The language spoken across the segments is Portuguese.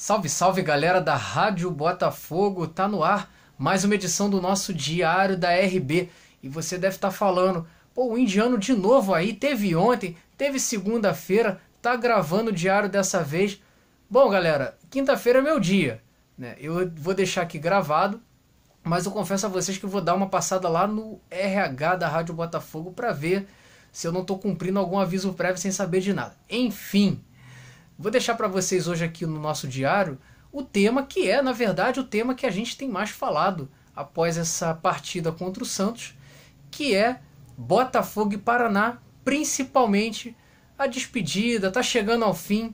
Salve, salve galera da Rádio Botafogo, tá no ar mais uma edição do nosso Diário da RB. E você deve estar tá falando, pô, o indiano de novo aí, teve ontem, teve segunda-feira, tá gravando o diário dessa vez. Bom, galera, quinta-feira é meu dia, né? Eu vou deixar aqui gravado, mas eu confesso a vocês que vou dar uma passada lá no RH da Rádio Botafogo para ver se eu não tô cumprindo algum aviso prévio sem saber de nada. Enfim, Vou deixar para vocês hoje aqui no nosso diário o tema que é, na verdade, o tema que a gente tem mais falado após essa partida contra o Santos, que é Botafogo e Paraná, principalmente a despedida, tá chegando ao fim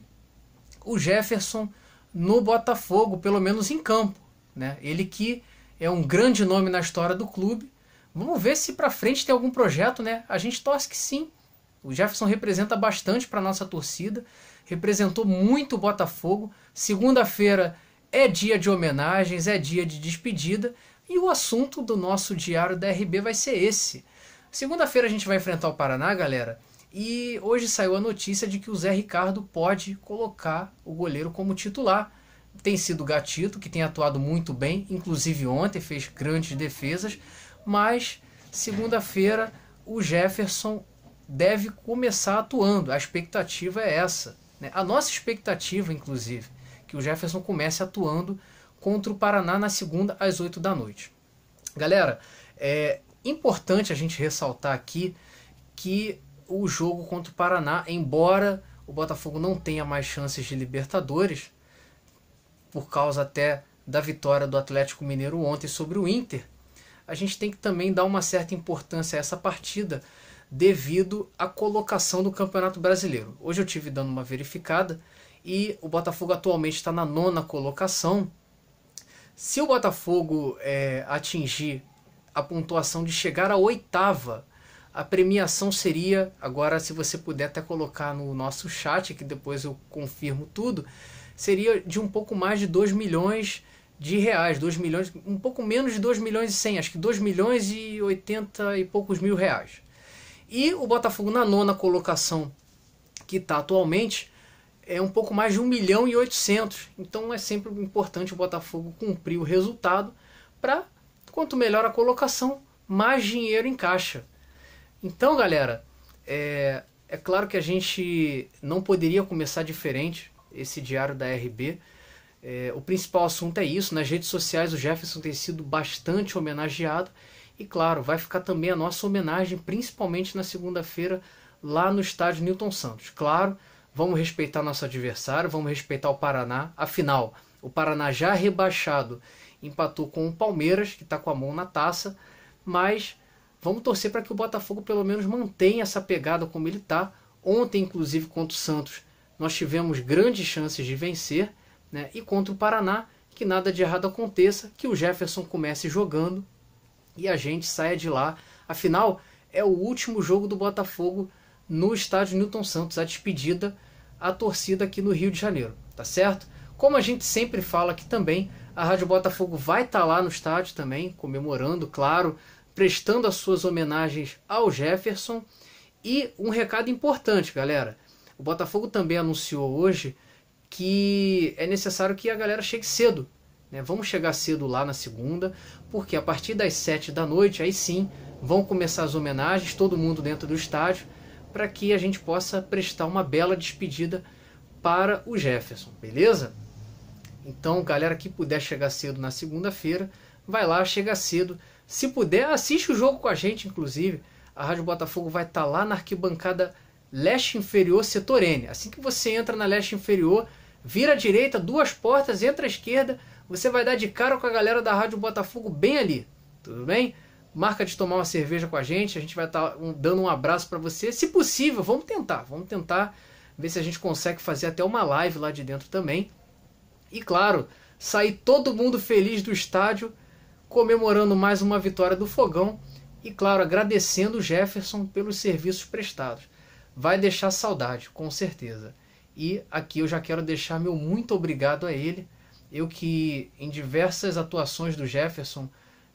o Jefferson no Botafogo, pelo menos em campo, né? Ele que é um grande nome na história do clube. Vamos ver se para frente tem algum projeto, né? A gente torce que sim, o Jefferson representa bastante para nossa torcida, representou muito o Botafogo. Segunda-feira é dia de homenagens, é dia de despedida e o assunto do nosso diário da RB vai ser esse. Segunda-feira a gente vai enfrentar o Paraná, galera. E hoje saiu a notícia de que o Zé Ricardo pode colocar o goleiro como titular. Tem sido o Gatito, que tem atuado muito bem, inclusive ontem fez grandes defesas, mas segunda-feira o Jefferson deve começar atuando. A expectativa é essa. Né? A nossa expectativa, inclusive, que o Jefferson comece atuando contra o Paraná na segunda às 8 da noite. Galera, é importante a gente ressaltar aqui que o jogo contra o Paraná, embora o Botafogo não tenha mais chances de Libertadores, por causa até da vitória do Atlético Mineiro ontem sobre o Inter, a gente tem que também dar uma certa importância a essa partida, devido à colocação do Campeonato Brasileiro. Hoje eu tive dando uma verificada e o Botafogo atualmente está na nona colocação. Se o Botafogo é, atingir a pontuação de chegar à oitava, a premiação seria, agora se você puder até colocar no nosso chat, que depois eu confirmo tudo, seria de um pouco mais de 2 milhões de reais, 2 milhões, um pouco menos de 2 milhões e 100, acho que 2 milhões e 80 e poucos mil reais. E o Botafogo na nona colocação que está atualmente é um pouco mais de 1 milhão e 800. Então é sempre importante o Botafogo cumprir o resultado para quanto melhor a colocação, mais dinheiro em caixa. Então, galera, é, é claro que a gente não poderia começar diferente esse diário da RB. É, o principal assunto é isso. Nas redes sociais, o Jefferson tem sido bastante homenageado e claro, vai ficar também a nossa homenagem, principalmente na segunda-feira, lá no estádio Newton Santos. Claro, vamos respeitar nosso adversário, vamos respeitar o Paraná. Afinal, o Paraná já rebaixado empatou com o Palmeiras, que está com a mão na taça, mas vamos torcer para que o Botafogo pelo menos mantenha essa pegada como ele está. Ontem, inclusive, contra o Santos, nós tivemos grandes chances de vencer, né? e contra o Paraná, que nada de errado aconteça, que o Jefferson comece jogando e a gente saia de lá. Afinal, é o último jogo do Botafogo no estádio Newton Santos, a despedida à torcida aqui no Rio de Janeiro, tá certo? Como a gente sempre fala aqui também, a Rádio Botafogo vai estar tá lá no estádio também, comemorando, claro, prestando as suas homenagens ao Jefferson. E um recado importante, galera. O Botafogo também anunciou hoje que é necessário que a galera chegue cedo né? Vamos chegar cedo lá na segunda, porque a partir das 7 da noite, aí sim, vão começar as homenagens, todo mundo dentro do estádio, para que a gente possa prestar uma bela despedida para o Jefferson, beleza? Então, galera que puder chegar cedo na segunda-feira, vai lá, chega cedo. Se puder, assiste o jogo com a gente, inclusive. A Rádio Botafogo vai estar tá lá na arquibancada leste inferior, setor N. Assim que você entra na leste inferior, vira à direita, duas portas, entra à esquerda, você vai dar de cara com a galera da Rádio Botafogo bem ali, tudo bem? Marca de tomar uma cerveja com a gente, a gente vai estar tá dando um abraço para você, se possível, vamos tentar, vamos tentar ver se a gente consegue fazer até uma live lá de dentro também. E claro, sair todo mundo feliz do estádio, comemorando mais uma vitória do Fogão e claro, agradecendo o Jefferson pelos serviços prestados. Vai deixar saudade, com certeza. E aqui eu já quero deixar meu muito obrigado a ele eu que em diversas atuações do Jefferson,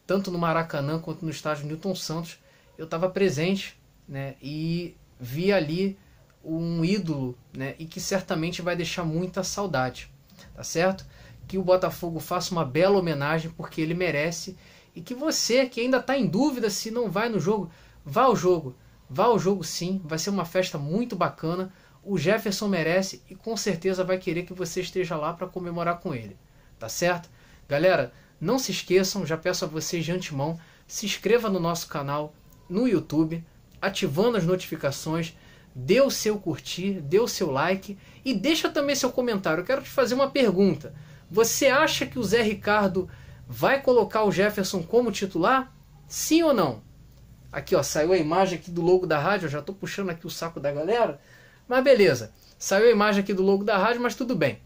tanto no Maracanã quanto no estádio Newton Santos, eu estava presente, né? E vi ali um ídolo, né? E que certamente vai deixar muita saudade, tá certo? Que o Botafogo faça uma bela homenagem porque ele merece e que você que ainda está em dúvida se não vai no jogo, vá ao jogo, vá ao jogo sim, vai ser uma festa muito bacana. O Jefferson merece e com certeza vai querer que você esteja lá para comemorar com ele tá certo? Galera, não se esqueçam, já peço a vocês de antemão, se inscreva no nosso canal no YouTube, ativando as notificações, dê o seu curtir, dê o seu like e deixa também seu comentário. Eu quero te fazer uma pergunta. Você acha que o Zé Ricardo vai colocar o Jefferson como titular? Sim ou não? Aqui ó, saiu a imagem aqui do logo da rádio, eu já estou puxando aqui o saco da galera, mas beleza. Saiu a imagem aqui do logo da rádio, mas tudo bem.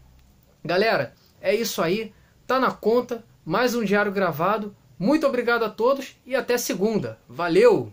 Galera, é isso aí, tá na conta, mais um diário gravado. Muito obrigado a todos e até segunda. Valeu!